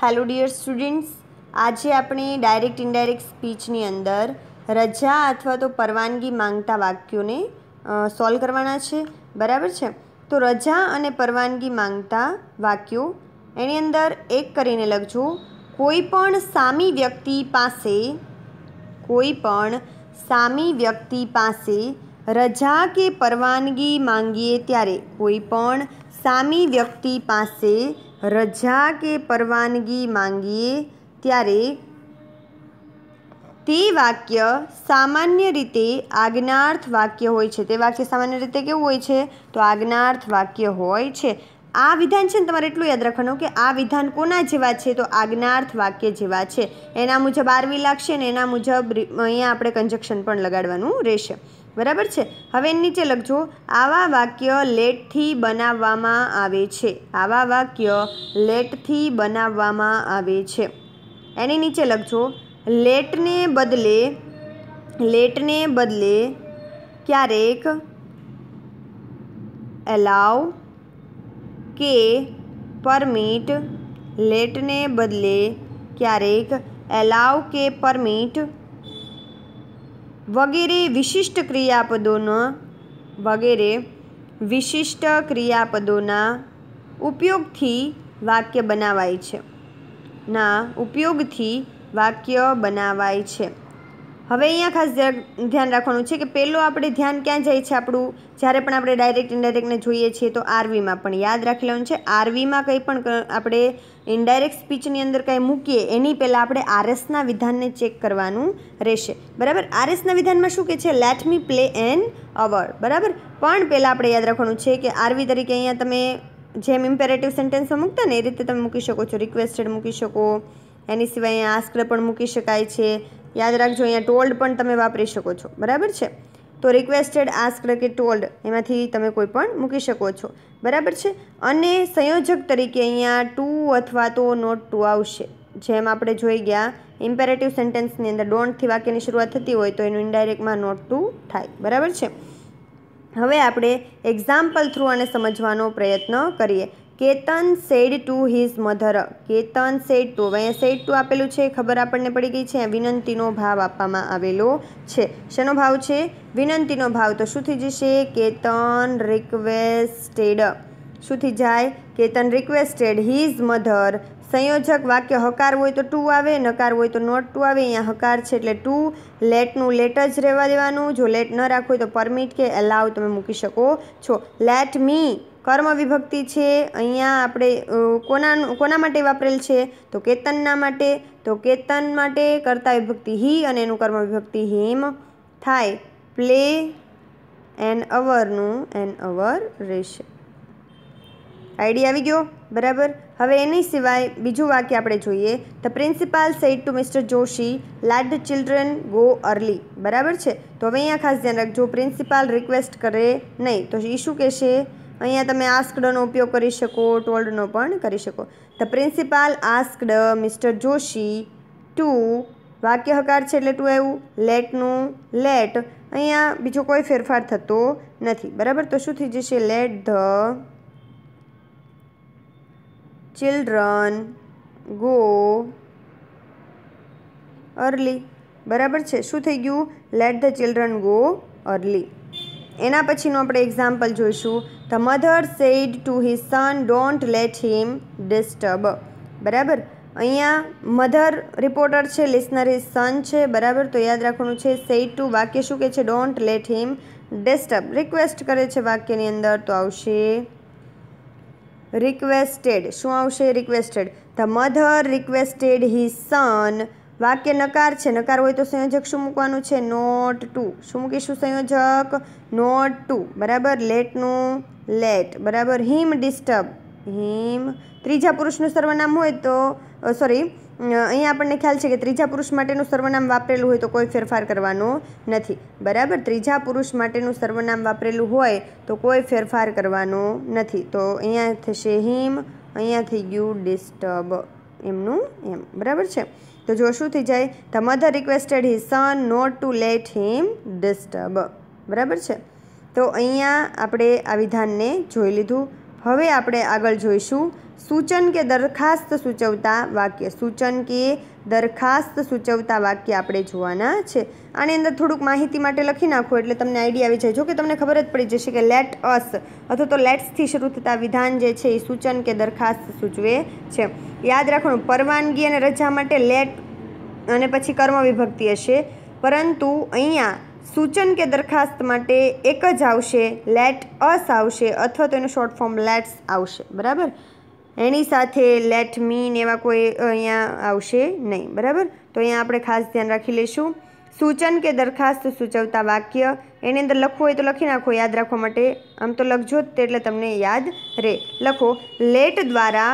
hello dear students આજે આપણે direct indirect સ્પીચની અંદર રજા અથવા તો પરવાનગી માંગતા વાક્યોને સોલ્વ કરવાના છે બરાબર છે તો રજા અને પરવાનગી માંગતા વાક્યો એની અંદર એક કરીને લખજો કોઈ પણ સામી વ્યક્તિ પાસે કોઈ પણ સામી વ્યક્તિ પાસે રજા કે પરવાનગી માંગીએ ત્યારે કોઈ પણ સામી વ્યક્તિ પાસે રજા કે પરવાનગી માંગીએ ત્યારે તે વાક્ય સામાન્ય રીતે આજ્ઞાર્થ વાક્ય હોય છે તે વાક્ય સામાન્ય રીતે કેવું હોય છે તો આજ્ઞાર્થ વાક્ય હોય છે આ વિધાન છે ને તમારે એટલું યાદ રાખવાનું કે આ વિધાન કોના જેવા છે તો આજ્ઞાર્થ વાક્ય જેવા છે એના મુજબ આરવી લાગશે ને એના મુજબ અહીંયા આપણે કન્જક્શન પણ લગાડવાનું રહેશે બરાબર છે હવે નીચે લખજો આવા વાક્ય લેટથી બનાવવામાં આવે છે આવા વાક્ય લેટથી બનાવવામાં આવે છે એની નીચે લખજો લેટને બદલે લેટને બદલે ક્યારેક એલાવ કે પરમિટ લેટને બદલે ક્યારેક એલાવ કે પરમિટ વગેરે વિશિષ્ટ ક્રિયાપદોનો વગેરે વિશિષ્ટ ક્રિયાપદોના ઉપયોગથી વાક્ય બનાવાય છે ના ઉપયોગથી વાક્ય બનાવાય છે હવે અહીંયા ખાસ ધ્યાન રાખવાનું છે કે પહેલું આપણે ધ્યાન ક્યાં જાય છે આપણું જ્યારે પણ આપણે ડાયરેક્ટ ઇન્ડાયરેક્ટને જોઈએ છીએ તો આરવીમાં પણ યાદ રાખી લેવાનું છે આરવીમાં કંઈ પણ આપણે ઇન્ડાયરેક્ટ સ્પીચની અંદર કંઈ મૂકીએ એની પહેલાં આપણે આરએસના વિધાનને ચેક કરવાનું રહેશે બરાબર આરએસના વિધાનમાં શું કહે છે let me play an hour બરાબર પણ પહેલાં આપણે યાદ રાખવાનું છે કે આરવી તરીકે અહીંયા તમે જેમ ઇમ્પેરેટિવ સેન્ટેન્સ મૂકતા ને એ રીતે તમે મૂકી શકો છો રિક્વેસ્ટેડ મૂકી શકો એની સિવાય અહીંયા આસ્ક્ર પણ મૂકી શકાય છે યાદ રાખજો અહીંયા ટોલ્ડ પણ તમે વાપરી શકો છો બરાબર છે તો રિક્વેસ્ટેડ આસ્ક કે ટોલ્ડ એમાંથી તમે કોઈ પણ મૂકી શકો છો બરાબર છે અને સંયોજક તરીકે અહીંયા ટુ અથવા તો નોટ ટુ આવશે જેમ આપણે જોઈ ગયા ઇમ્પેરેટિવ સેન્ટેન્સની અંદર ડોન્ટથી વાક્યની શરૂઆત થતી હોય તો એનું ઇન્ડાયરેક્ટમાં નોટ ટુ થાય બરાબર છે હવે આપણે એક્ઝામ્પલ થ્રુ આને સમજવાનો પ્રયત્ન કરીએ Ketan said to his mother Ketan said to હવે અહીંયા સેડ ટુ આપેલું છે ખબર આપણને પડી ગઈ છે વિનંતીનો ભાવ આપવામાં આવેલો છે શેનો ભાવ છે વિનંતીનો ભાવ તો શું થઈ જશે કેતન રિક્વેસ્ટેડ શું થઈ જાય કેતન રિક્વેસ્ટેડ હિઝ મધર સંયોજક વાક્ય હકાર હોય તો ટુ આવે નકાર હોય તો નોટ ટુ આવે અહીંયા હકાર છે એટલે ટુ લેટનું લેટ જ રહેવા દેવાનું જો લેટ ન રાખવું હોય તો પરમિટ કે એલાવ તમે મૂકી શકો છો લેટ મી કર્મ વિભક્તિ છે અહીંયા આપણે કોના કોના માટે વાપરેલ છે તો કેતનના માટે તો કેતન માટે કર્તા વિભક્તિ હિ અને એનું કર્મ વિભક્તિ હિમ થાય પ્લે એન અવરનું એન અવર રહેશે આઈડિયા આવી ગયો બરાબર હવે એની સિવાય બીજું વાક્ય આપણે જોઈએ the principal said to mister Joshi let children go early બરાબર છે તો હવે અહીંયા ખાસ ધ્યાન રાખજો પ્રિન્સિપાલ રિક્વેસ્ટ કરે નહીં તો એ શું કહેશે અહીંયા તમે આસ્કડનો ઉપયોગ કરી શકો ટોલ્ડનો પણ કરી શકો the principal asked mister Joshi to વાક્ય હકાર છે એટલે ટુ એવું લેટનું લેટ અહીંયા બીજો કોઈ ફેરફાર થતો નથી બરાબર તો શું થઈ જશે let the children go early બરાબર છે શું થઈ ગયું let the children go early એના પછીનું આપણે એક્ઝામ્પલ જોઈશું the mother said to his son don't let him disturb બરાબર અહીંયા મધર રિપોર્ટર છે લિસનર હિઝ સન છે બરાબર તો યાદ રાખવાનું છે સેઇડ ટુ વાક્ય શું કહે છે don't let him disturb request કરે છે વાક્યની અંદર તો આવશે રિક્વેસ્ટેડ શું આવશે requested the mother requested his son વાક્ય નકાર છે નકાર હોય તો સંયોજક શું મૂકવાનું છે નોટ ટુ શું મૂકીશું સંયોજક નોટ ટુ બરાબર લેટનું લેટ બરાબર હિમ ડિસ્ટર્બ હિમ ત્રીજા પુરુષનું સર્વનામ હોય તો સોરી અહીંયા આપણને ખ્યાલ છે કે ત્રીજા પુરુષ માટેનું સર્વનામ વાપરેલું હોય તો કોઈ ફેરફાર કરવાનો નથી બરાબર ત્રીજા પુરુષ માટેનું સર્વનામ વાપરેલું હોય તો કોઈ ફેરફાર કરવાનો નથી તો અહીંયા થશે હિમ અહીંયા થઈ ગયું ડિસ્ટર્બ એમનું એમ બરાબર છે તો જો શું થઈ જાય the mother requested he son not to let him disturb બરાબર છે તો અહીંયા આપણે આ વિધાનને જોઈ લીધું હવે આપણે આગળ જોઈશું સૂચન કે દરખાસ્ત સૂચવતા વાક્ય સૂચન કે દરખાસ્ત સૂચવતા વાક્ય આપણે જોવાના છે આની અંદર થોડુંક માહિતી માટે લખી નાખો એટલે તમને આઈડિયા આવી જાય જો કે તમને ખબર જ પડી જશે કે લેટ અસ અથવા તો લેટ્સથી શરૂ થતા વિધાન જે છે એ સૂચન કે દરખાસ્ત સૂચવે છે યાદ રાખવાનું પરવાનગી અને રજા માટે લેટ અને પછી કર્મ વિભક્તિ હશે પરંતુ અહીંયા સૂચન કે દરખાસ્ત માટે એક જ આવશે લેટ અસ આવશે અથવા તો એનું શોર્ટ ફોર્મ લેટ્સ આવશે બરાબર એની સાથે લેટ મીન એવા કોઈ અહીંયા આવશે નહીં બરાબર તો અહીંયા આપણે ખાસ ધ્યાન રાખી લઈશું સૂચન કે દરખાસ્ત સૂચવતા વાક્ય એની અંદર લખવું હોય તો લખી નાખો યાદ રાખવા માટે આમ તો લખજો જ એટલે તમને યાદ રહે લખો લેટ દ્વારા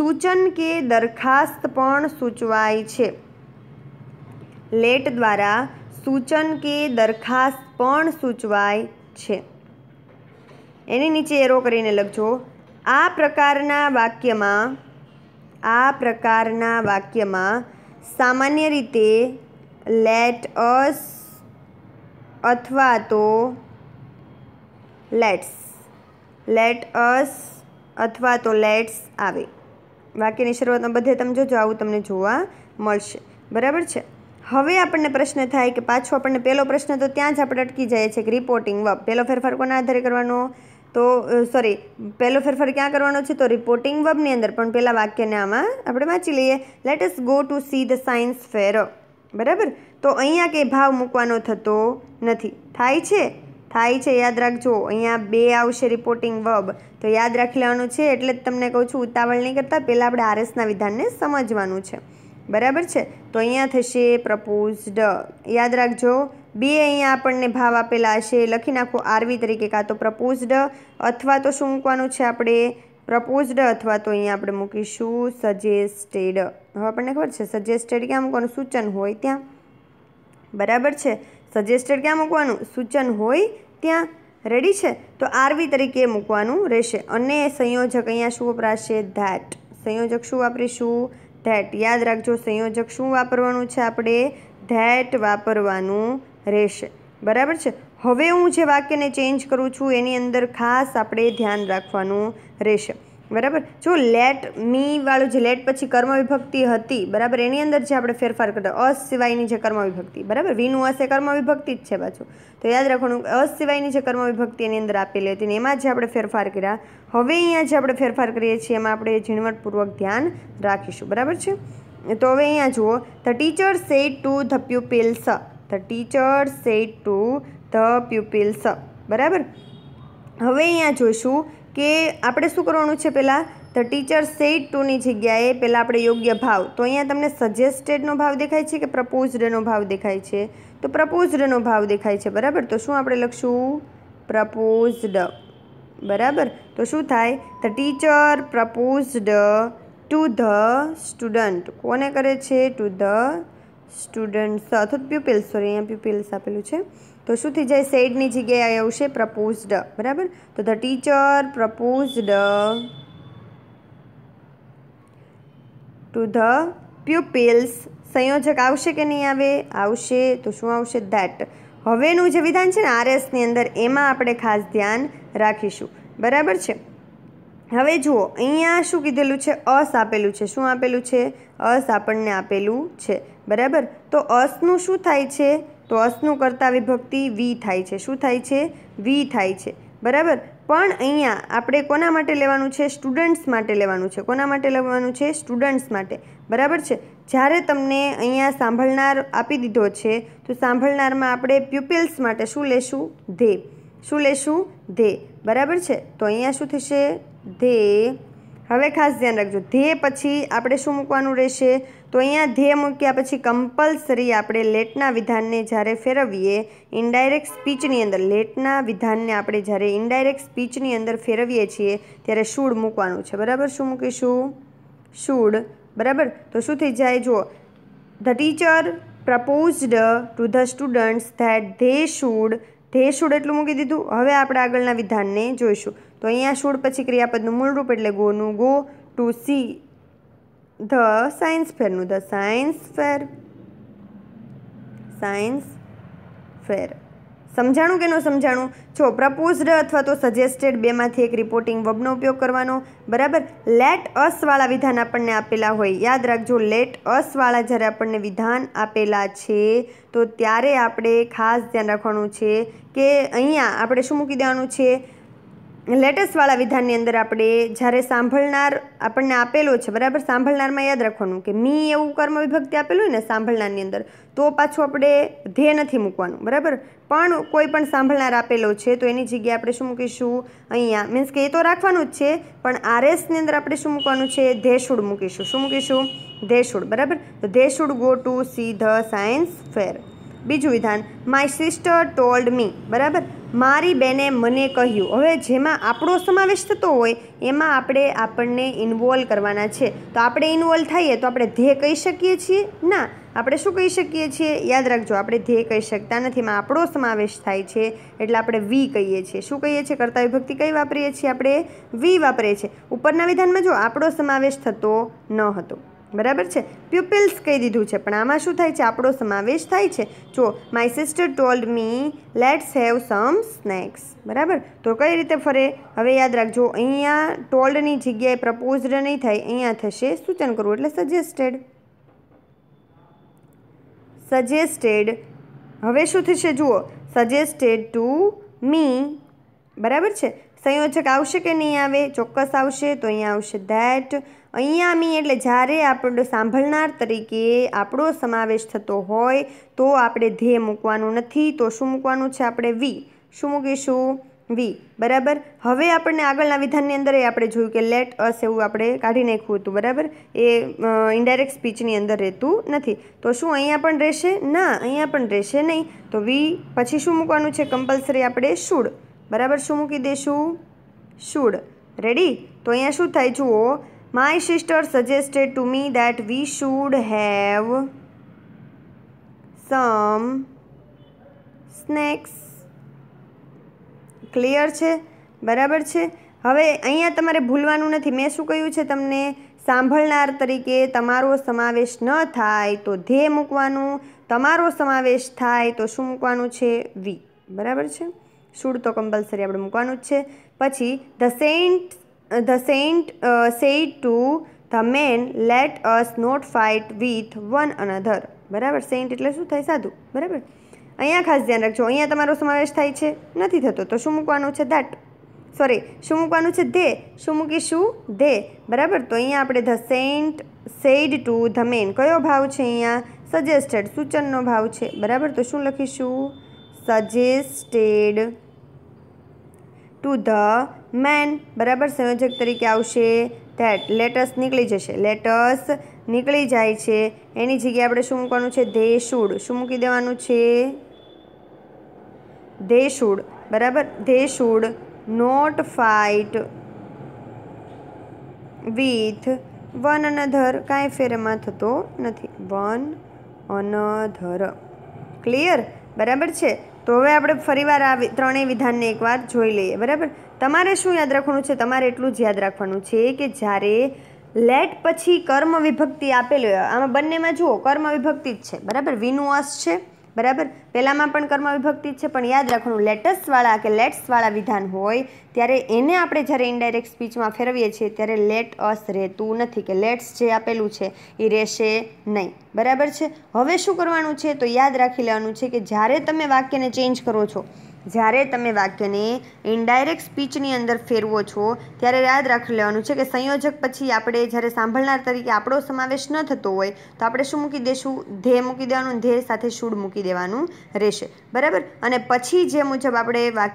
સૂચન કે દરખાસ્ત પણ સૂચવાય છે લેટ દ્વારા સૂચન કે દરખાસ્ત પણ સૂચવાય છે એની નીચે એરો કરીને લખજો આ પ્રકારના વાક્યમાં આ પ્રકારના વાક્યમાં સામાન્ય રીતે લેટ અસ અથવા તો લેટ્સ લેટ અસ અથવા તો લેટ્સ આવે વાક્યની શરૂઆતમાં બધે તમે જોજો આવું તમને જોવા મળશે બરાબર છે હવે આપણને પ્રશ્ન થાય કે પાછો આપણને પહેલો પ્રશ્ન તો ત્યાં જ આપણે અટકી જાય છે કે રિપોર્ટિંગ વર્ક પહેલો ફેરફાર કોના આધારે કરવાનો તો સોરી પહેલો ફેરફાર ક્યાં કરવાનો છે તો રિપોર્ટિંગ વર્બની અંદર પણ પહેલાં વાક્યને આમાં આપણે વાંચી લઈએ let us go to see the science fair બરાબર તો અહીંયા કંઈ ભાવ મૂકવાનો થતો નથી થાય છે થાય છે યાદ રાખજો અહીંયા બે આવશે રિપોર્ટિંગ વર્બ તો યાદ રાખી લેવાનું છે એટલે જ તમને કહું છું ઉતાવળ નહીં કરતાં પહેલાં આપણે આરએસના વિધાનને સમજવાનું છે બરાબર છે તો અહીંયા થશે પ્રપોઝડ યાદ રાખજો બે અહીંયા આપણને ભાવ આપેલા હશે લખી નાખો આરવી તરીકે કાં તો પ્રપોઝડ અથવા તો શું મૂકવાનું છે આપણે પ્રપોઝડ અથવા તો અહીંયા આપણે મૂકીશું સજેસ્ટેડ હવે આપણને ખબર છે સજેસ્ટેડ ક્યાં મૂકવાનું સૂચન હોય ત્યાં બરાબર છે સજેસ્ટેડ ક્યાં મૂકવાનું સૂચન હોય ત્યાં રેડી છે તો આરવી તરીકે મૂકવાનું રહેશે અને સંયોજક અહીંયા શું વપરાશે ધેટ સંયોજક શું વાપરીશું ધેટ યાદ રાખજો સંયોજક શું વાપરવાનું છે આપણે ધેટ વાપરવાનું રહેશે બરાબર છે હવે હું જે વાક્યને ચેન્જ કરું છું એની અંદર ખાસ આપણે ધ્યાન રાખવાનું રહેશે બરાબર જો લેટ મી વાળું જે લેટ પછી કર્મ વિભક્તિ હતી બરાબર એની અંદર જે આપણે ફેરફાર કરતા અસ સિવાયની જે કર્મ વિભક્તિ બરાબર વીનું અસ કર્મ વિભક્તિ જ છે પાછું તો યાદ રાખવાનું અસ સિવાયની જે કર્મ વિભક્તિ એની અંદર આપેલી હતી ને એમાં જે આપણે ફેરફાર કર્યા હવે અહીંયા જે આપણે ફેરફાર કરીએ છીએ એમાં આપણે ઝીણવટપૂર્વક ધ્યાન રાખીશું બરાબર છે તો હવે અહીંયા જુઓ the teacher said to the pupils the teacher said to the pupils બરાબર હવે અહીંયા જોઈશું કે આપણે શું કરવાનું છે પહેલાં ધ ટીચર સેટ ટુની જગ્યાએ પહેલાં આપણે યોગ્ય ભાવ તો અહીંયા તમને સજેસ્ટેડનો ભાવ દેખાય છે કે પ્રપોઝડનો ભાવ દેખાય છે તો પ્રપોઝડનો ભાવ દેખાય છે બરાબર તો શું આપણે લખશું પ્રપોઝડ બરાબર તો શું થાય the teacher proposed to the student કોને કરે છે ટુ ધ સ્ટુડન્ટ્સ અથવા પ્યુપિલ્સ સોરી અહીંયા પ્યુપિલ્સ આપેલું છે તો શું થઈ જાય સેડની જગ્યાએ આવશે પ્રપોઝડ બરાબર તો the teacher proposed to the pupils સંયોજક આવશે કે નહીં આવે આવશે તો શું આવશે ધેટ હવેનું જે વિધાન છે ને આરએસની અંદર એમાં આપણે ખાસ ધ્યાન રાખીશું બરાબર છે હવે જુઓ અહીંયા શું કીધેલું છે અસ આપેલું છે શું આપેલું છે અસ આપણને આપેલું છે બરાબર તો અસનું શું થાય છે તો અસનું કરતા વિભક્તિ વી થાય છે શું થાય છે વી થાય છે બરાબર પણ અહીંયા આપણે કોના માટે લેવાનું છે સ્ટુડન્ટ્સ માટે લેવાનું છે કોના માટે લેવાનું છે સ્ટુડન્ટ્સ માટે બરાબર છે જ્યારે તમને અહીંયા સાંભળનાર આપી દીધો છે તો સાંભળનારમાં આપણે પ્યુપિલ્સ માટે શું લેશું ધે શું લેશું ધે બરાબર છે તો અહીંયા શું થશે ધે હવે ખાસ ધ્યાન રાખજો ધે પછી આપણે શું મૂકવાનું રહેશે તો અહીંયા ધે મૂક્યા પછી કમ્પલસરી આપણે લેટના વિધાનને જ્યારે ફેરવીએ ઇનડાયરેક્ટ સ્પીચની અંદર લેટના વિધાનને આપણે જ્યારે ઇનડાયરેક્ટ સ્પીચની અંદર ફેરવીએ છીએ ત્યારે શૂડ મૂકવાનું છે બરાબર શું મૂકીશું શૂડ બરાબર તો શું થઈ જાય જુઓ the teacher proposed to the students that they should they should એટલું મૂકી દીધું હવે આપણે આગળના વિધાનને જોઈશું તો અહીંયા શૂળ પછી ક્રિયાપદનું મૂળરૂપ એટલે ગોનું go to see the science ફેરનું the science fair science fair સમજાણું કે ન સમજાણું જો પ્રપોઝડ અથવા તો સજેસ્ટેડ બેમાંથી એક રિપોર્ટિંગ વબનો ઉપયોગ કરવાનો બરાબર લેટ અસવાળા વિધાન આપણને આપેલા હોય યાદ રાખજો લેટ અસવાળા જ્યારે આપણને વિધાન આપેલા છે તો ત્યારે આપણે ખાસ ધ્યાન રાખવાનું છે કે અહીંયા આપણે શું મૂકી દેવાનું છે લેટેસ્ટવાળા વિધાનની અંદર આપણે જ્યારે સાંભળનાર આપણને આપેલો છે બરાબર સાંભળનારમાં યાદ રાખવાનું કે મી એવું કર્મ વિભક્તિ આપેલું હોય ને સાંભળનારની અંદર તો પાછું આપણે ધ્યેય નથી મૂકવાનું બરાબર પણ કોઈ પણ સાંભળનાર આપેલો છે તો એની જગ્યાએ આપણે શું મૂકીશું અહીંયા મીન્સ કે એ તો રાખવાનું જ છે પણ આરએસની અંદર આપણે શું મૂકવાનું છે ધેશુડ મૂકીશું શું મૂકીશું ધેશુડ બરાબર તો they should go to see the science fair બીજું વિધાન માય સિસ્ટર ટોલ્ડ મી બરાબર મારી બેને મને કહ્યું હવે જેમાં આપણો સમાવેશ થતો હોય એમાં આપણે આપણને ઇન્વોલ્વ કરવાના છે તો આપણે ઇન્વોલ્વ થઈએ તો આપણે ધ્યેય કહી શકીએ છીએ ના આપણે શું કહી શકીએ છીએ યાદ રાખજો આપણે ધ્યેય કહી શકતા નથી એમાં આપણો સમાવેશ થાય છે એટલે આપણે વી કહીએ છીએ શું કહીએ છીએ કરતા વિભક્તિ કઈ વાપરીએ છીએ આપણે વી વાપરીએ છીએ ઉપરના વિધાનમાં જો આપણો સમાવેશ થતો ન હતો બરાબર છે પ્યુપિલ્સ કહી દીધું છે પણ આમાં શું થાય છે આપણો સમાવેશ થાય છે જો my sister told me let's have some snacks બરાબર તો કઈ રીતે ફરે હવે યાદ રાખજો અહીંયા ટોલ્ડની જગ્યાએ પ્રપોઝડ નહીં થાય અહીંયા થશે સૂચન કરવું એટલે સજેસ્ટેડ સજેસ્ટેડ હવે શું થશે જુઓ સજેસ્ટેડ ટુ મી બરાબર છે સંયોજક આવશે કે નહીં આવે ચોક્કસ આવશે તો અહીંયા આવશે ધેટ અહીંયા મી એટલે જ્યારે આપણો સાંભળનાર તરીકે આપણો સમાવેશ થતો હોય તો આપણે ધ્યેય મૂકવાનું નથી તો શું મૂકવાનું છે આપણે વી શું મૂકીશું વી બરાબર હવે આપણને આગળના વિધાનની અંદર એ આપણે જોયું કે લેટ અસ એવું આપણે કાઢી નાખ્યું હતું બરાબર એ ઇન્ડાયરેક્ટ સ્પીચની અંદર રહેતું નથી તો શું અહીંયા પણ રહેશે ના અહીંયા પણ રહેશે નહીં તો વી પછી શું મૂકવાનું છે કમ્પલસરી આપણે શુડ બરાબર શું મૂકી દઈશું શુડ રેડી તો અહીંયા શું થાય જુઓ my sister suggested to me that we should have some snacks clear છે બરાબર છે હવે અહીંયા તમારે ભૂલવાનું નથી મેં શું કહ્યું છે તમને સાંભળનાર તરીકે તમારો સમાવેશ ન થાય તો ધ્યેય મૂકવાનું તમારો સમાવેશ થાય તો શું મૂકવાનું છે વી બરાબર છે શુડ તો કમ્પલસરી આપણે મૂકવાનું જ છે પછી the saint Uh, the saint uh, said to the men let us not fight with one another બરાબર સેન્ટ એટલે શું થાય સાધુ બરાબર અહીંયા ખાસ ધ્યાન રાખજો અહીંયા તમારો સમાવેશ થાય છે નથી થતો તો શું મૂકવાનું છે દેટ સોરી શું મૂકવાનું છે ધે શું મૂકીશું ધે બરાબર તો અહીંયા આપણે the saint said to the man કયો ભાવ છે અહીંયા સજેસ્ટેડ સૂચનનો ભાવ છે બરાબર તો શું લખીશું સજેસ્ટેડ ટુ ધ મેન બરાબર સંયોજક તરીકે આવશે ધેટ લેટસ નીકળી જશે લેટસ નીકળી જાય છે એની જગ્યાએ આપણે શું મૂકવાનું છે ધે શૂડ શું મૂકી દેવાનું છે ધે શૂડ બરાબર they should not fight with one another કાંઈ ફેરમાં થતો નથી વન અનધર ક્લિયર બરાબર છે તો હવે આપણે ફરીવાર આ ત્રણેય વિધાનને એકવાર જોઈ લઈએ બરાબર તમારે શું યાદ રાખવાનું છે તમારે એટલું જ યાદ રાખવાનું છે કે જ્યારે લેટ પછી કર્મ વિભક્તિ આપેલી હોય આમાં બંનેમાં જુઓ કર્મ વિભક્તિ જ છે બરાબર વિનું વિનુઅસ છે બરાબર પહેલાંમાં પણ કર્મ વિભક્તિ જ છે પણ યાદ રાખવાનું લેટસવાળા કે લેટ્સવાળા વિધાન હોય ત્યારે એને આપણે જ્યારે ઇનડાયરેક્ટ સ્પીચમાં ફેરવીએ છીએ ત્યારે લેટ અસ રહેતું નથી કે લેટ્સ જે આપેલું છે એ રહેશે નહીં બરાબર છે હવે શું કરવાનું છે તો યાદ રાખી લેવાનું છે કે જ્યારે તમે વાક્યને ચેન્જ કરો છો જ્યારે તમે વાક્યને ઇનડાયરેક્ટ સ્પીચની અંદર ફેરવો છો ત્યારે યાદ રાખી લેવાનું છે કે સંયોજક પછી આપણે જ્યારે સાંભળનાર તરીકે આપણો સમાવેશ ન થતો હોય તો આપણે શું મૂકી દઈશું ધ્યેય મૂકી દેવાનું ધ્યેય સાથે શૂળ મૂકી દેવાનું રહેશે બરાબર અને પછી જે મુજબ આપણે વાક્ય